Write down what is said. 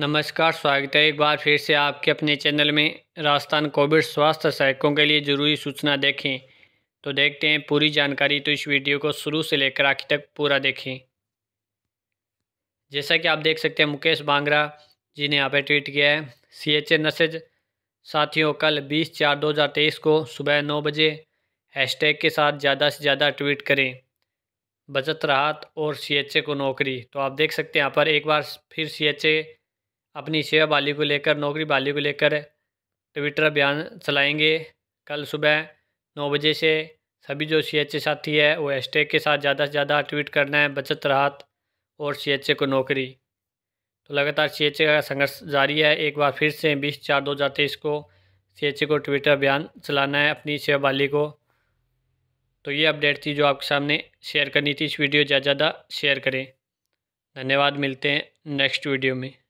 नमस्कार स्वागत है एक बार फिर से आपके अपने चैनल में राजस्थान कोविड स्वास्थ्य सहायकों के लिए ज़रूरी सूचना देखें तो देखते हैं पूरी जानकारी तो इस वीडियो को शुरू से लेकर आखिर तक पूरा देखें जैसा कि आप देख सकते हैं मुकेश बांगरा जी ने यहाँ पर ट्वीट किया है सी एच ए नसेज साथियों कल बीस चार दो हज़ार तेईस को सुबह नौ बजे हैशटैग के साथ ज़्यादा से ज़्यादा ट्वीट करें बचत राहत और सी एच ए को नौकरी तो आप देख सकते हैं यहाँ पर एक बार फिर सी एच ए अपनी सेवा बाली को लेकर नौकरी बाली को लेकर ट्विटर अभियान चलाएंगे कल सुबह नौ बजे से सभी जो सी एच ए साथी है वो एस के साथ ज़्यादा से ज़्यादा ट्वीट करना है बचत राहत और सी एच ए को नौकरी तो लगातार सी एच ए का संघर्ष जारी है एक बार फिर से बीस चार दो हज़ार तेईस को सी एच ए को ट्विटर अभियान चलाना है अपनी सेवा बाली को तो ये अपडेट थी जो आपके सामने शेयर करनी थी इस वीडियो ज़्यादा ज़्यादा शेयर करें धन्यवाद मिलते हैं नेक्स्ट वीडियो में